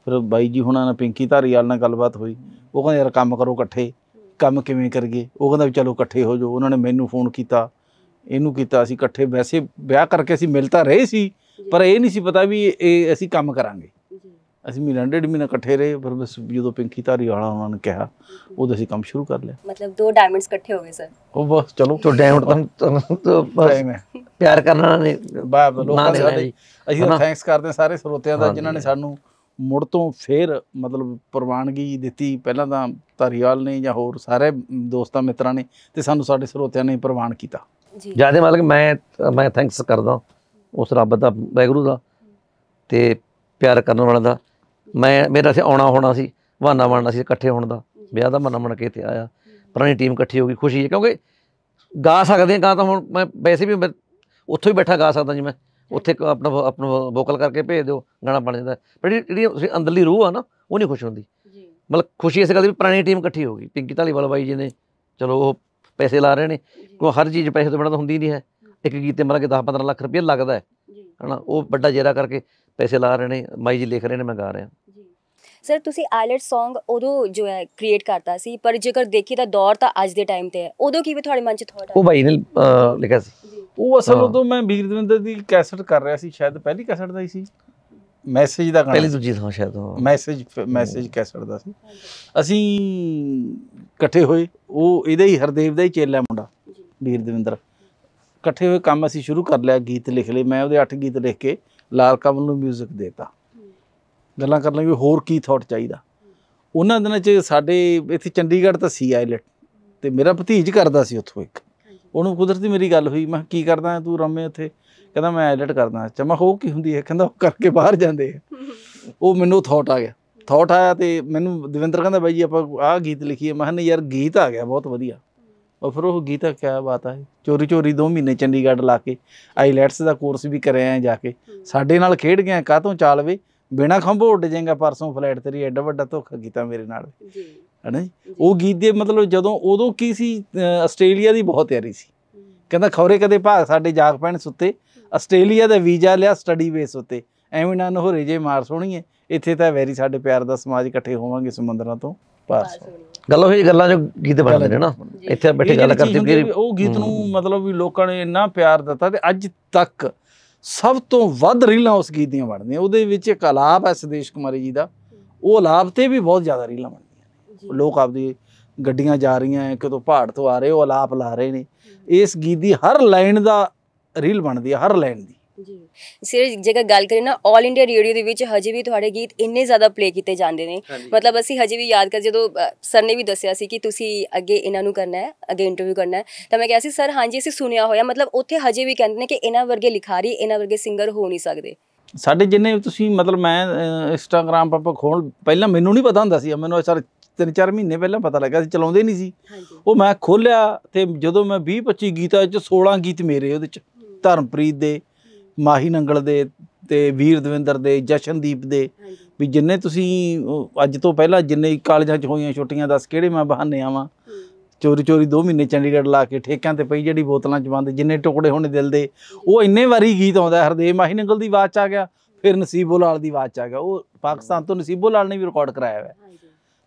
ਫਿਰ ਬਾਈ ਜੀ ਹੁਣਾਂ ਨਾਲ ਪਿੰਕੀ ਵਾਲ ਨਾਲ ਗੱਲਬਾਤ ਹੋਈ ਉਹ ਕਹਿੰਦੇ ਯਾਰ ਕੰਮ ਕਰੋ ਇਕੱਠੇ ਕੰਮ ਕਿਵੇਂ ਕਰੀਏ ਉਹ ਕਹਿੰਦਾ ਵੀ ਚਲੋ ਇਕੱਠੇ ਹੋ ਜਾਓ ਉਹਨਾਂ ਨੇ ਮੈਨੂੰ ਫੋਨ ਕੀਤਾ ਇਹਨੂੰ ਕੀਤਾ ਅਸੀਂ ਇਕੱਠੇ ਵੈਸੇ ਵਿਆਹ ਕਰਕੇ ਅਸੀਂ ਮਿਲਤਾ ਰਹੇ ਸੀ ਪਰ ਇਹ ਨਹੀਂ ਸੀ ਪਤਾ ਵੀ ਇਹ ਅਸੀਂ ਕੰਮ ਕਰਾਂਗੇ ਅਸੀਂ ਮਹੀਨਾ ਡੇਢ ਮਹੀਨਾ ਇਕੱਠੇ ਰਹੇ ਪਰ ਬਸ ਜਦੋਂ ਪਿੰਕੀ ਧਾਰੀ ਵਾਲਾ ਉਹਨਾਂ ਨੇ ਕਿਹਾ ਉਹਦੇ ਅਸੀਂ ਕੰਮ ਸ਼ੁਰੂ ਕਰ ਲਿਆ ਮਤਲਬ ਦੋ ਡਾਇਮੰਡਸ ਇਕੱਠੇ ਹੋ ਗਏ ਸਰ ਉਹ ਬਸ ਚਲੋ ਤੋਂ ਡਾਇਮੰਡ ਬਸ ਪਿਆਰ ਕਰਨਾ ਨੇ ਬਾ ਲੋਕਾਂ ਦੇ ਅਸੀਂ ਥੈਂਕਸ ਕਰਦੇ ਸਾਰੇ ਸਰੋਤਿਆਂ ਦਾ ਜਿਨ੍ਹਾਂ ਨੇ ਸਾਨੂੰ ਮੁੜ ਤੋਂ ਫੇਰ ਮਤਲਬ ਪ੍ਰਵਾਨਗੀ ਦਿੱਤੀ ਪਹਿਲਾਂ ਤਾਂ ਧਾਰੀਵਾਲ ਨੇ ਜਾਂ ਹੋਰ ਸਾਰੇ ਦੋਸਤਾਂ ਮਿੱਤਰਾਂ ਨੇ ਤੇ ਸਾਨੂੰ ਸਾਡੇ ਸਰੋਤਿਆਂ ਨੇ ਪ੍ਰਵਾਨ ਕੀਤਾ ਜੀ ਜਿਆਦੇ ਮਤਲਬ ਮੈਂ ਮੈਂ ਥੈਂਕਸ ਕਰਦਾ ਉਸ ਰੱਬ ਦਾ ਬੈਗਰੂ ਦਾ ਤੇ ਪਿਆਰ ਕਰਨ ਵਾਲਾ ਦਾ ਮੈਂ ਮੇਰਾ ਸੇ ਆਉਣਾ ਹੋਣਾ ਸੀ ਵਾਨਾ ਬਣਨਾ ਸੀ ਇਕੱਠੇ ਹੋਣ ਦਾ ਵਿਆਹ ਦਾ ਬਹਾਨਾ ਬਣ ਕੇ ਤੇ ਆਇਆ ਪੁਰਾਣੀ ਟੀਮ ਇਕੱਠੀ ਹੋ ਗਈ ਖੁਸ਼ੀ ਹੈ ਕਿਉਂਕਿ ਗਾ ਸਕਦੇ ਹਾਂ ਗਾ ਤਾਂ ਹੁਣ ਮੈਂ ਵੈਸੇ ਵੀ ਉੱਥੋਂ ਹੀ ਬੈਠਾ ਗਾ ਸਕਦਾ ਜੀ ਮੈਂ ਉੱਥੇ ਆਪਣਾ ਆਪਣਾ ਵੋਕਲ ਕਰਕੇ ਭੇਜ ਦਿਓ ਗਾਣਾ ਬਣ ਜਾਂਦਾ ਪਰ ਜਿਹੜੀ ਤੁਸੀਂ ਅੰਦਰਲੀ ਰੂਹ ਆ ਨਾ ਉਹ ਨਹੀਂ ਖੁਸ਼ ਹੁੰਦੀ ਜੀ ਮਤਲਬ ਖੁਸ਼ੀ ਇਸ ਗੱਲ ਦੀ ਵੀ ਪੁਰਾਣੀ ਟੀਮ ਇਕੱਠੀ ਹੋ ਗਈ ਪਿੰਕੀ ਢਾਲੀਵਾਲ ਬਾਈ ਜੀ ਨੇ ਚਲੋ ਉਹ ਪੈਸੇ ਲਾ ਰਹੇ ਨੇ ਕੋ ਹਰ ਚੀਜ਼ ਪੈਸੇ ਤੋਂ ਬਿਨਾਂ ਤਾਂ ਹੁੰਦੀ ਨਹੀਂ ਹੈ ਇੱਕ ਗੀਤ ਤੇ ਮਰ ਕੇ 10-15 ਲੱਖ ਰੁਪਏ ਲੱਗਦਾ ਹੈ ਹਨਾ ਉਹ ਵੱਡਾ ਜੇਰਾ ਕਰਕੇ ਪੈਸੇ ਲਾ ਰਹੇ ਨੇ ਮਾਈ ਜੀ ਲਿਖ ਰਹੇ ਨੇ ਮੈਂ ਗਾ ਰਿਹਾ ਸਰ ਤੁਸੀਂ ਆਇਲਟ Song ਉਦੋਂ ਜੋ ਹੈ ਕ੍ਰੀਏਟ ਕਰਤਾ ਸੀ ਪਰ ਜੇਕਰ ਦੇਖੀ ਤਾਂ ਦੌਰ ਤਾਂ ਅੱਜ ਦੇ ਟਾਈਮ ਤੇ ਹੈ ਉਦੋਂ ਕੀ ਵੀ ਤੁਹਾਡੇ ਮਨ 'ਚ ਥੋੜਾ ਉਹ ਬਾਈ ਨੇ ਲਿਖਿਆ ਸੀ ਉਹ ਅਸਲ ਉਦੋਂ ਮੈਂ ਵੀਰ ਦਵਿੰਦਰ ਦੀ ਕੈਸਟ ਕਰ ਰਿਹਾ ਸੀ ਸ਼ਾਇਦ ਪਹਿਲੀ ਕੈਸਟ ਦਾ ਹੀ ਸੀ ਮੈਸੇਜ ਦਾ ਗਾਣਾ ਪਹਿਲੀ ਦੂਜੀ ਤੋਂ ਸ਼ਾਇਦ ਉਹ ਮੈਸੇਜ ਮੈਸੇਜ ਕੈਸਟ ਦਾ ਸੀ ਅਸੀਂ ਇਕੱਠੇ ਹੋਏ ਉਹ ਇਹਦਾ ਹੀ ਹਰਦੇਵ ਦਾ ਹੀ ਚੇਲਾ ਮੁੰਡਾ ਵੀਰ ਦਵਿੰਦਰ ਇਕੱਠੇ ਹੋਏ ਕੰਮ ਅਸੀਂ ਸ਼ੁਰੂ ਕਰ ਲਿਆ ਗੀਤ ਲਿਖ ਲਏ ਮੈਂ ਉਹਦੇ 8 ਗੀਤ ਲਿਖ ਕੇ ਲਾਲ ਕਮਲ ਨੂੰ 뮤직 ਦੇਤਾ ਗੱਲਾਂ ਕਰ ਲਈ ਹੋਰ ਕੀ ਥਾਟ ਚਾਹੀਦਾ ਉਹਨਾਂ ਦਿਨਾਂ 'ਚ ਸਾਡੇ ਇੱਥੇ ਚੰਡੀਗੜ੍ਹ ਤਾਂ ਸੀ ਆਈਲਟ ਤੇ ਮੇਰਾ ਭਤੀਜ ਕਰਦਾ ਸੀ ਉੱਥੋਂ ਇੱਕ ਉਹਨੂੰ ਕੁਦਰਤੀ ਮੇਰੀ ਗੱਲ ਹੋਈ ਮੈਂ ਕੀ ਕਰਦਾ ਤੂੰ ਰਮੇ ਉੱਥੇ ਕਹਿੰਦਾ ਮੈਂ ਐਡਿਟ ਕਰਦਾ ਚਮਾ ਮੈਂ ਹੋ ਕੀ ਹੁੰਦੀ ਹੈ ਕਹਿੰਦਾ ਉਹ ਕਰਕੇ ਬਾਹਰ ਜਾਂਦੇ ਆ ਉਹ ਮੈਨੂੰ ਥੌਟ ਆ ਗਿਆ ਥੌਟ ਆਇਆ ਤੇ ਮੈਨੂੰ ਦਵਿੰਦਰ ਕਹਿੰਦਾ ਬਾਈ ਜੀ ਆਪਾਂ ਆਹ ਗੀਤ ਲਿਖੀਏ ਮੈਂ ਕਿਹਾ ਯਾਰ ਗੀਤ ਆ ਗਿਆ ਬਹੁਤ ਵਧੀਆ ਔਰ ਫਿਰ ਉਹ ਗੀਤਾ ਕਿਆ ਬਾਤ ਹੈ ਚੋਰੀ ਚੋਰੀ 2 ਮਹੀਨੇ ਚੰਡੀਗੜ੍ਹ ਲਾ ਕੇ ਆਈਲੈਟਸ ਦਾ ਕੋਰਸ ਵੀ ਕਰਿਆ ਆ ਜਾ ਕੇ ਸਾਡੇ ਨਾਲ ਖੇਡ ਗਿਆ ਕਾਤੋਂ ਚਾਲ ਵੇ ਬਿਨਾ ਖੰਭੋ ਉੱਡ ਜਾਏਗਾ ਪਰਸੋਂ ਫਲੈਟ ਤੇਰੀ ਐਡਾ ਵੱਡਾ ਧੋਖਾ ਕੀਤਾ ਮੇਰੇ ਨਾਲ ਜੀ ਹਨਾ ਉਹ ਗੀਤ ਦੇ ਮਤਲਬ ਜਦੋਂ ਉਦੋਂ ਕੀ ਸੀ ਆਸਟ੍ਰੇਲੀਆ ਦੀ ਬਹੁਤ ਤਿਆਰੀ ਸੀ ਕਹਿੰਦਾ ਖੌਰੇ ਕਦੇ ਭਾਗ ਸਾਡੇ ਜਾਗ ਪੈਣ ਸੁੱਤੇ ਆਸਟ੍ਰੇਲੀਆ ਦਾ ਵੀਜ਼ਾ ਲਿਆ ਸਟੱਡੀ ਬੇਸ ਉੱਤੇ ਐਵੇਂ ਨਾ ਨਹੋਰੇ ਜੇ ਮਾਰ ਸੋਣੀਏ ਇੱਥੇ ਤਾਂ ਵੈਰੀ ਸਾਡੇ ਪਿਆਰ ਦਾ ਸਮਾਜ ਇਕੱਠੇ ਹੋਵਾਂਗੇ ਸਮੁੰਦਰਾਂ ਤੋਂ ਪਾਰ ਗੱਲ ਹੋਈ ਗੱਲਾਂ ਜੋ ਗੀਤ ਬਣਦੇ ਨੇ ਨਾ ਇੱਥੇ ਬੈਠੇ ਗੱਲ ਕਰਦੇ ਕਿ ਉਹ ਗੀਤ ਨੂੰ ਮਤਲਬ ਵੀ ਲੋਕਾਂ ਨੇ ਇੰਨਾ ਪਿਆਰ ਦਿੱਤਾ ਤੇ ਅੱਜ ਤੱਕ ਸਭ ਤੋਂ ਵੱਧ ਰੀਲਾਂ ਉਸ ਗੀਤ ਦੀਆਂ ਬਣਦੀਆਂ ਉਹਦੇ ਵਿੱਚ ਇੱਕ ਆਲਾਪ ਹੈ ਸਦੇਸ਼ ਕੁਮਾਰੀ ਜੀ ਦਾ ਉਹ ਆਲਾਪ ਤੇ ਵੀ ਬਹੁਤ ਜ਼ਿਆਦਾ ਰੀਲਾਂ ਲੋਕ ਆਪਦੀ ਗੱਡੀਆਂ ਜਾ ਰਹੀਆਂ ਐ ਕਿਤੋਂ ਪਹਾੜ ਤੋਂ ਆ ਰਹੇ ਉਹ ਆਲਾਪ ਲਾ ਰਹੇ ਨੇ ਇਸ ਗੀਤ ਦੀ ਹਰ ਲਾਈਨ ਦਾ ਰੀਲ ਬਣਦੀ ਹੈ ਹਰ ਲਾਈਨ ਦੀ ਜੀ ਸਿਰ ਜਿਹੜਾ ਗੱਲ ਕਰੀ ਨਾ 올 ਇੰਡੀਆ ਰੇਡੀਓ ਦੇ ਵਿੱਚ ਹਜੇ ਵੀ ਤੁਹਾਡੇ ਗੀਤ ਇੰਨੇ ਜ਼ਿਆਦਾ ਪਲੇ ਕੀਤੇ ਜਾਂਦੇ ਨੇ ਮਤਲਬ ਅਸੀਂ ਹਜੇ ਵੀ ਯਾਦ ਕਰ ਜਦੋਂ ਸਰ ਨੇ ਵੀ ਦੱਸਿਆ ਸੀ ਕਿ ਤੁਸੀਂ ਅੱਗੇ ਇਹਨਾਂ ਨੂੰ ਕਰਨਾ ਹੈ ਅੱਗੇ ਇੰਟਰਵਿਊ ਕਰਨਾ ਹੈ ਤਾਂ ਮੈਂ ਕਿਹਾ ਸੀ ਸਰ ਹਾਂਜੀ ਅਸੀਂ ਸੁਣਿਆ ਹੋਇਆ ਮਤਲਬ ਉੱਥੇ ਹਜੇ ਵੀ ਕਹਿੰਦੇ ਨੇ ਕਿ ਇਹਨਾਂ ਵਰਗੇ ਲਿਖਾਰੀ ਇਹਨਾਂ ਵਰਗੇ ਸਿੰਗਰ ਹੋ ਨਹੀਂ ਸਕਦੇ ਸਾਡੇ ਜਿੰਨੇ ਤੁਸੀਂ ਮਤਲਬ ਮੈਂ ਇੰਸਟਾਗ੍ਰam ਪਾਪਾ ਖੋਲ ਪਹਿਲਾਂ ਮੈਨੂੰ ਨਹੀਂ ਪਤਾ ਹੁੰਦਾ ਸੀ ਮੈਨੂੰ ਅਸਰ 3-4 ਮਹੀਨੇ ਪਹਿਲਾਂ ਪਤਾ ਲੱਗਾ ਸੀ ਚਲਾਉਂਦੇ ਨਹੀਂ ਸੀ ਉਹ ਮੈਂ ਖੋਲਿਆ ਤੇ ਜਦੋਂ ਮੈਂ 20 25 ਗੀਤਾਂ ਵਿੱਚ 16 ਗੀਤ ਮੇਰੇ ਉਹਦੇ ਵਿੱਚ ਧਰਮਪ੍ਰੀਤ ਦੇ ਮਾਹੀ ਨੰਗਲ ਦੇ ਤੇ ਵੀਰ ਦਵਿੰਦਰ ਦੇ ਜਸ਼ਨਦੀਪ ਦੇ ਵੀ ਜਿੰਨੇ ਤੁਸੀਂ ਅੱਜ ਤੋਂ ਪਹਿਲਾਂ ਜਿੰਨੇ ਕਾਲਜਾਂ 'ਚ ਹੋਈਆਂ ਛੁੱਟੀਆਂ ਦੱਸ ਕਿਹੜੇ ਮੈਂ ਬਹਾਨੇ ਆਵਾਂ ਚੋਰੀ ਚੋਰੀ 2 ਮਹੀਨੇ ਚੰਡੀਗੜ੍ਹ ਲਾ ਕੇ ਠੇਕਿਆਂ ਤੇ ਪਈ ਜਿਹੜੀ ਬੋਤਲਾਂ ਚ ਬੰਦ ਜਿੰਨੇ ਟੁਕੜੇ ਹੋਣੇ ਦਿਲ ਦੇ ਉਹ ਇੰਨੇ ਵਾਰੀ ਗੀਤ ਆਉਂਦਾ ਹਰਦੇਵ ਮਾਹੀ ਨੰਗਲ ਦੀ ਆਵਾਜ਼ ਚ ਆ ਗਿਆ ਫਿਰ ਨਸੀਬੋ ਲਾਲ ਦੀ ਆਵਾਜ਼ ਚ ਆ ਗਿਆ ਉਹ ਪਾਕਿਸਤਾਨ ਤੋਂ ਨਸੀਬੋ ਲਾਲ ਨੇ ਵੀ ਰਿਕਾਰਡ ਕਰਾਇਆ ਹੋਇਆ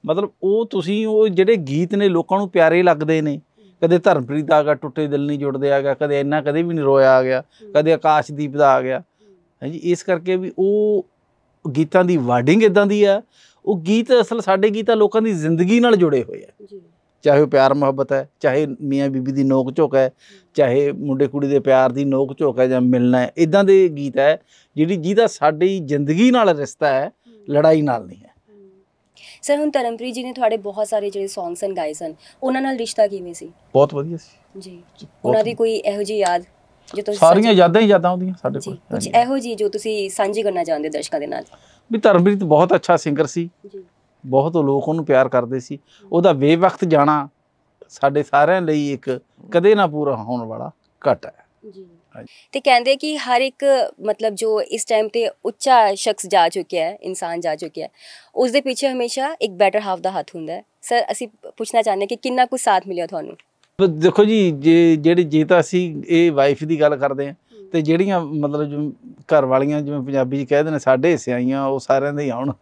ਮਤਲਬ ਉਹ ਤੁਸੀਂ ਉਹ ਜਿਹੜੇ ਗੀਤ ਨੇ ਲੋਕਾਂ ਨੂੰ ਪਿਆਰੇ ਲੱਗਦੇ ਨੇ ਕਦੇ ਧਰਮਪ੍ਰੀਤ ਆ ਗਿਆ ਟੁੱਟੇ ਦਿਲ ਨਹੀਂ ਜੁੜਦੇ ਆ ਗਿਆ ਕਦੇ ਇੰਨਾ ਕਦੇ ਵੀ ਨਹੀਂ ਰੋਇਆ ਆ ਗਿਆ ਕਦੇ ਆਕਾਸ਼ਦੀਪ ਦਾ ਆ ਗਿਆ ਹਾਂਜੀ ਇਸ ਕਰਕੇ ਵੀ ਉਹ ਗੀਤਾਂ ਦੀ ਵਾਰਡਿੰਗ ਇਦਾਂ ਦੀ ਆ ਉਹ ਗੀਤ ਅਸਲ ਸਾਡੇ ਗੀਤਾਂ ਲੋਕਾਂ ਦੀ ਜ਼ਿੰਦਗੀ ਨਾਲ ਜੁੜੇ ਹੋਏ ਆ ਜੀ ਚਾਹੇ ਉਹ ਪਿਆਰ ਮੁਹੱਬਤ ਹੈ ਚਾਹੇ ਮੀਆਂ ਬੀਬੀ ਦੀ ਨੋਕ ਝੋਕ ਹੈ ਚਾਹੇ ਮੁੰਡੇ ਕੁੜੀ ਦੇ ਪਿਆਰ ਦੀ ਨੋਕ ਝੋਕ ਹੈ ਜਾਂ ਮਿਲਣਾ ਹੈ ਇਦਾਂ ਦੇ ਗੀਤ ਹੈ ਜਿਹੜੀ ਜਿਹਦਾ ਸਾਡੀ ਜ਼ਿੰਦਗੀ ਨਾਲ ਰਿਸ਼ਤਾ ਹੈ ਲੜਾਈ ਨਾਲ ਨਹੀਂ ਹੈ ਸਰ ਹੁਣ ਤਰਨਪ੍ਰੀਤ ਜੀ ਨੇ ਤੁਹਾਡੇ ਬਹੁਤ ਸਾਰੇ ਜਿਹੜੇ ਸੌਂਗਸ ਹਨ ਗਾਏ ਸਨ ਉਹਨਾਂ ਨਾਲ ਰਿਸ਼ਤਾ ਕਿਵੇਂ ਸੀ ਬਹੁਤ ਵਧੀਆ ਸੀ ਜੀ ਉਹਨਾਂ ਦੀ ਕੋਈ ਇਹੋ ਜੀ ਯਾਦ ਜੋ ਤੁਸੀਂ ਸਾਰੀਆਂ ਯਾਦਾਂ ਹੀ ਯਾਦਾਂ ਆਉਂਦੀਆਂ ਸਾਡੇ ਕੋਲ ਕੁਝ ਇਹੋ ਜੀ ਜੋ ਤੁਸੀਂ ਸਾਂਝੀ ਕਰਨਾ ਚਾਹੁੰਦੇ ਦਰਸ਼ਕਾਂ ਦੇ ਨਾਲ ਵੀ ਧਰਮਪ੍ਰੀਤ ਬਹੁਤ ਅੱਛਾ ਸਿੰਗਰ ਸੀ ਬਹੁਤ ਲੋਕ ਉਹਨੂੰ ਪਿਆਰ ਕਰਦੇ ਸੀ ਉਹਦਾ ਬੇਵਕਤ ਜਾਣਾ ਸਾਡੇ ਸਾਰਿਆਂ ਲਈ ਇੱਕ ਕਦੇ ਨਾ ਪੂਰਾ ਹੋਣ ਵਾਲਾ ਘਟ ਹੈ ਜੀ ਤੇ ਕਹਿੰਦੇ ਕਿ ਹਰ ਇੱਕ ਮਤਲਬ ਜੋ ਇਸ ਟਾਈਮ ਤੇ ਉੱਚਾ ਸ਼ਖਸ ਜਾ ਚੁੱਕਿਆ ਹੈ ਇਨਸਾਨ ਜਾ ਚੁੱਕਿਆ ਹੈ ਉਸ ਦੇ ਪਿੱਛੇ ਹਮੇਸ਼ਾ ਇੱਕ ਬੈਟਰ ਹਾਫ ਦਾ ਹੱਥ ਹੁੰਦਾ ਹੈ ਸਰ ਅਸੀਂ ਪੁੱਛਣਾ ਚਾਹੁੰਦੇ ਕਿ ਕਿੰਨਾ ਕੁ ਸਾਥ ਮਿਲਿਆ ਤੁਹਾਨੂੰ ਦੇਖੋ ਜੀ ਜੇ ਜਿਹੜੇ ਜੇ ਤਾਂ ਅਸੀਂ ਇਹ ਵਾਈਫ ਦੀ ਗੱਲ ਕਰਦੇ ਆ ਤੇ ਜਿਹੜੀਆਂ ਮਤਲਬ ਘਰ ਵਾਲੀਆਂ ਜਿਵੇਂ ਪੰਜਾਬੀ ਚ ਕਹਿ ਦਿੰਦੇ ਸਾਡੇ ਹਿੱਸੇ ਆਈਆਂ ਉਹ ਸਾਰਿਆਂ ਦੇ ਹੀ ਆਉਣ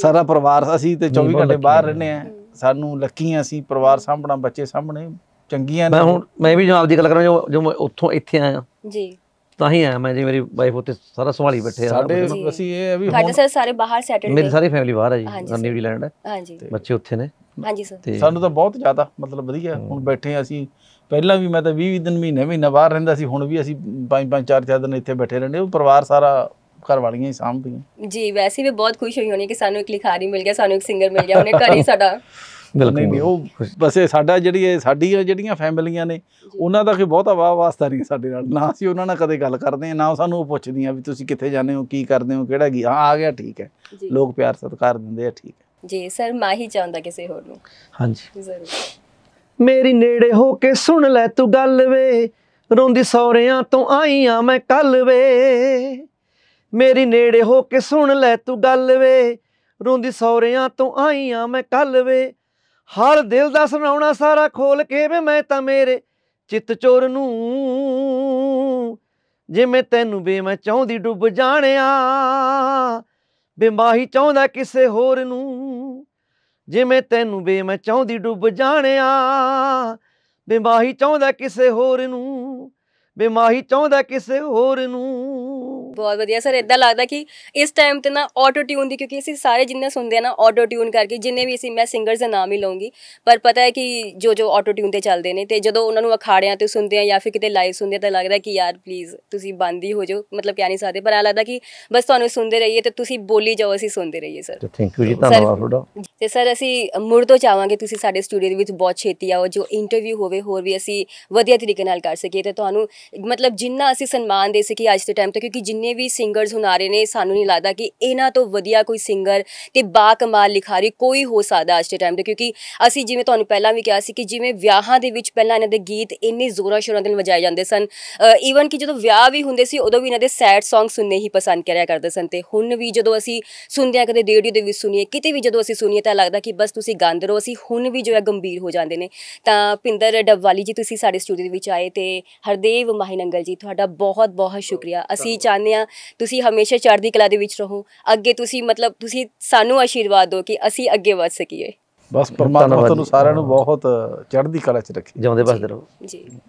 ਸਾਰਾ ਪਰਿਵਾਰ ਅਸੀਂ ਤੇ 24 ਘੰਟੇ ਬਾਹਰ ਰਹਿੰਦੇ ਆ ਸਾਨੂੰ ਲੱਕੀ ਆ ਅਸੀਂ ਪਰਿਵਾਰ ਸਾਹਮਣਾ ਬੱਚੇ ਸਾਹਮਣੇ ਚੰਗੀਆਂ ਮੈਂ ਹੁਣ ਮੈਂ ਵੀ ਜਨਾਬ ਦੀ ਗੱਲ ਕਰਾਂ ਜੋ ਜੋ ਉੱਥੋਂ ਇੱਥੇ ਆਇਆ ਜੀ ਤਾਂ ਹੀ ਆਇਆ ਮੈਂ ਜੀ ਮੇਰੀ ਵਾਈਫ ਉੱਤੇ ਸਾਰਾ ਸੰਭਾਲੀ ਬੈਠੇ ਆ ਸਾਡੇ ਅਸੀਂ ਇਹ ਵੀ ਸਾਡੇ ਸਰ ਸਾਰੇ ਬਾਹਰ ਸੈਟਲਡ ਮੇਰੀ ਸਾਰੀ ਫੈਮਿਲੀ ਬਾਹਰ ਹੈ ਜੀ ਨਿਊਜ਼ੀਲੈਂਡ ਹੈ ਹਾਂਜੀ ਬੱਚੇ ਉੱਥੇ ਨੇ ਹਾਂਜੀ ਸਰ ਸਾਨੂੰ ਤਾਂ ਬਹੁਤ ਜ਼ਿਆਦਾ ਮਤਲਬ ਵਧੀਆ ਹੁਣ ਬੈਠੇ ਆ ਅਸੀਂ ਪਹਿਲਾਂ ਵੀ ਮੈਂ ਤਾਂ 20 20 ਦਿਨ ਮਹੀਨੇ ਮਹੀਨਾ ਬਾਹਰ ਰਹਿੰਦਾ ਸੀ ਹੁਣ ਵੀ ਅਸੀਂ 5 5 4 4 ਦਿਨ ਇੱਥੇ ਬੈਠੇ ਰਹਿੰਦੇ ਉਹ ਪਰਿਵਾਰ ਸਾਰਾ ਘਰ ਵਾਲੀਆਂ ਹੀ ਸਾਂਭਦੀਆਂ ਜੀ ਵੈਸੇ ਵੀ ਬਹੁਤ ਖੁਸ਼ ਹੋਈ ਹੋਣੀ ਕਿ ਸਾਨੂੰ ਇੱਕ ਲਿਖਾਰੀ ਮਿਲ ਗਿਆ ਸਾਨੂੰ ਇੱਕ ਸਿੰਗਰ ਮਿਲ ਗਿਆ ਉਹਨੇ ਘਰ ਹੀ ਸਾਡਾ ਬਿਲਕੁਲ ਨਹੀਂ ਉਹ ਬਸ ਇਹ ਸਾਡਾ ਜਿਹੜੀ ਇਹ ਸਾਡੀਆਂ ਜਿਹੜੀਆਂ ਫੈਮਲੀਆਂ ਨੇ ਉਹਨਾਂ ਦਾ ਕੋਈ ਬਹੁਤਾ ਵਾਹ ਵਾਸਤਾ ਨਹੀਂ ਸਾਡੇ ਨਾਲ ਨਾ ਅਸੀਂ ਉਹਨਾਂ ਨਾਲ ਕਦੇ ਗੱਲ ਕਰਦੇ ਆ ਨਾ ਸਾਨੂੰ ਉਹ ਪੁੱਛਦੀਆਂ ਵੀ ਤੁਸੀਂ ਕਿੱਥੇ ਜਾਂਦੇ ਹੋ ਕੀ ਕਰਦੇ ਹੋ ਕਿਹੜਾ ਗੀ ਹਾਂ ਆ ਗਿਆ ਠੀਕ ਹੈ ਲੋਕ ਪਿਆਰ ਸਤਿਕਾਰ ਦਿੰਦੇ ਆ ਠੀਕ ਹੈ ਜੀ ਸਰ ਮਾਹੀ ਚਾਹੁੰਦਾ ਕਿਸੇ ਹੋਰ ਨੂੰ ਹਾਂਜੀ ਜ਼ਰੂਰ ਮੇਰੀ ਨੇੜੇ ਹੋ ਕੇ ਸੁਣ ਲੈ ਤੂੰ ਗੱਲ ਵੇ ਰੋਂਦੀ ਸੌਰਿਆਂ ਤੋਂ ਆਈਆਂ ਮੈਂ ਕੱਲ ਵੇ ਮੇਰੀ ਨੇੜੇ ਹੋ ਕੇ ਸੁਣ ਲੈ ਤੂੰ ਗੱਲ ਵੇ ਰੋਂਦੀ ਸੌਰਿਆਂ ਤੋਂ ਆਈਆਂ ਮੈਂ ਕੱਲ ਵੇ ਹਰ ਦਿਲ ਦਾ ਸੁਣਾਉਣਾ ਸਾਰਾ ਖੋਲ ਕੇ ਵੇ ਮੈਂ ਤਾਂ ਮੇਰੇ ਚਿੱਤ ਚੋਰ ਨੂੰ ਜਿਵੇਂ ਤੈਨੂੰ ਵੇ ਮੈਂ ਚਾਹੁੰਦੀ ਡੁੱਬ ਜਾਣਿਆ ਬਿਮਾਹੀ ਚਾਹੁੰਦਾ ਕਿਸੇ ਹੋਰ ਨੂੰ ਜਿਵੇਂ ਤੈਨੂੰ ਵੇ ਮੈਂ ਚਾਹੁੰਦੀ ਡੁੱਬ ਜਾਣਿਆ ਬਿਮਾਹੀ ਚਾਹੁੰਦਾ ਕਿਸੇ ਹੋਰ ਨੂੰ ਬਿਮਾਹੀ ਚਾਹੁੰਦਾ ਕਿਸੇ ਹੋਰ ਨੂੰ ਬਹੁਤ ਵਧੀਆ ਸਰ ਇਦਾਂ ਲੱਗਦਾ ਕਿ ਇਸ ਟਾਈਮ ਤੇ ਨਾ ਆਟੋ ਟਿਊਨ ਦੀ ਕਿਉਂਕਿ ਅਸੀਂ ਸਾਰੇ ਜਿੰਨੇ ਸੁਣਦੇ ਆ ਨਾ ਆਟੋ ਟਿਊਨ ਕਰਕੇ ਜਿੰਨੇ ਵੀ ਅਸੀਂ ਮੈਂ ਸਿੰਗਰਸ ਦੇ ਨਾਮ ਹੀ ਲਵਾਂਗੀ ਪਰ ਪਤਾ ਹੈ ਕਿ ਜੋ ਜੋ ਆਟੋ ਟਿਊਨ ਤੇ ਚੱਲਦੇ ਨੇ ਤੇ ਜਦੋਂ ਉਹਨਾਂ ਨੂੰ ਅਖਾੜਿਆਂ ਤੇ ਸੁਣਦੇ ਆ ਜਾਂ ਫਿਰ ਕਿਤੇ ਲਾਈਵ ਸੁਣਦੇ ਆ ਤਾਂ ਲੱਗਦਾ ਕਿ ਯਾਰ ਪਲੀਜ਼ ਤੁਸੀਂ ਬੰਦ ਹੀ ਹੋ ਜਾਓ ਮਤਲਬ ਕਿ ਆ ਨਹੀਂ ਸਕਦੇ ਪਰ ਆ ਲੱਗਦਾ ਕਿ ਬਸ ਤੁਹਾਨੂੰ ਸੁਣਦੇ ਰਹੀਏ ਤੇ ਤੁਸੀਂ ਬੋਲੀ ਜਾਓ ਅਸੀਂ ਸੁਣਦੇ ਰਹੀਏ ਸਰ ਥੈਂਕ ਯੂ ਜੀ ਧੰਨਵਾਦ ਤੁਹਾਡਾ ਤੇ ਸਰ ਅਸੀਂ ਮੁੜ ਤੋਂ ਚਾਹਾਂਗੇ ਤੁਸੀਂ ਸਾਡੇ ਸਟੂਡੀਓ ਦੇ ਵਿੱਚ ਬਹੁਤ ਛੇਤੀ ਆਓ ਜੋ ਇੰਟਰਵਿਊ ਹੋਵੇ ਹੋਰ ਵੀ ਅਸੀਂ ਵਧੀਆ ਤਰੀਕੇ ਨਾਲ ਕਰ ਸਕੀਏ ਤੇ ਤੁਹਾਨੂੰ ਮਤਲਬ ਜਿੰਨਾ ਅਸੀਂ ਸਨਮਾਨ ਦੇ ਸਕੀਏ ਅੱਜ ਦੇ ਟਾਈਮ ਤੇ ਕਿਉਂਕਿ ਜਿੰਨੇ ਵੀ ਸਿੰਗਰਸ ਹੁਣ ਰਹੇ ਨੇ ਸਾਨੂੰ ਨਹੀਂ ਲੱਗਦਾ ਕਿ ਇਹਨਾਂ ਤੋਂ ਵਧੀਆ ਕੋਈ ਸਿੰਗਰ ਤੇ ਬਾ ਕਮਾਲ ਲਿਖਾਰੀ ਕੋਈ ਹੋ ਸਕਦਾ ਅੱਜ ਦੇ ਟਾਈਮ ਤੇ ਕਿਉਂਕਿ ਅਸੀਂ ਜਿਵੇਂ ਤੁਹਾਨੂੰ ਪਹਿਲਾਂ ਵੀ ਕਿਹਾ ਸੀ ਕਿ ਜਿਵੇਂ ਵਿਆਹਾਂ ਦੇ ਵਿੱਚ ਪਹਿਲਾਂ ਇਹਨਾਂ ਦੇ ਗੀਤ ਇੰਨੇ ਜ਼ੋਰਾਂ ਸ਼ੋਰਾਂ ਦੇ ਵਜਾਏ ਜਾਂਦੇ ਸਨ ਈਵਨ ਕਿ ਜਦੋਂ ਵਿਆਹ ਵੀ ਹੁੰਦੇ ਸੀ ਉਦੋਂ ਵੀ ਇਹਨਾਂ ਦੇ ਸੈਡ Song ਸੁਣਨੇ ਹੀ ਪਸੰਦ ਕਰਿਆ ਕਰਦੇ ਸਨ ਤੇ ਹੁਣ ਵੀ ਜਦੋਂ ਅਸੀਂ ਸੁਣਦੇ ਆ ਕਦੇ ਰੇਡੀਓ ਦੇ ਵਿੱਚ ਸੁਣੀਏ ਕਿਤੇ ਵੀ ਜਦੋਂ ਅਸੀਂ ਸੁਣੀਏ ਤਾਂ ਲੱਗਦਾ ਕਿ ਬਸ ਤੁਸੀਂ ਗਾਉਂਦੇ ਰਹੋ ਅਸੀਂ ਹੁਣ ਵੀ ਜੋ ਹੈ ਗੰਭੀਰ ਹੋ ਜਾਂਦੇ ਨੇ ਤਾਂ ਪਿੰਦਰ ਡੱਬਵਾਲੀ ਜੀ ਤੁਸੀਂ ਸਾਡੇ ਸਟੂਡੀਓ ਦੇ ਵਿੱਚ ਆਏ ਤੇ ਹਰਦੇਵ ਮਾਹਿਨੰਗਲ ਜੀ ਤੁਹਾਡਾ ਬਹੁਤ ਬਹੁਤ ਸ਼ੁਕਰੀਆ ਅਸੀਂ ਚਾਹ ਚਾਹੁੰਦੇ ਆ ਤੁਸੀਂ ਹਮੇਸ਼ਾ ਚੜ੍ਹਦੀ ਕਲਾ ਦੇ ਵਿੱਚ ਰਹੋ ਅੱਗੇ ਤੁਸੀਂ ਮਤਲਬ ਤੁਸੀਂ ਸਾਨੂੰ ਆਸ਼ੀਰਵਾਦ ਦਿਓ ਕਿ ਅਸੀਂ ਅੱਗੇ ਵਧ ਸਕੀਏ ਬਸ ਪਰਮਾਤਮਾ ਤੁਹਾਨੂੰ ਸਾਰਿਆਂ ਨੂੰ ਬਹੁਤ ਚੜ੍ਹਦੀ ਕਲਾ 'ਚ ਰੱਖੇ ਜਿਉਂਦੇ ਬਸਦੇ ਰਹੋ ਜੀ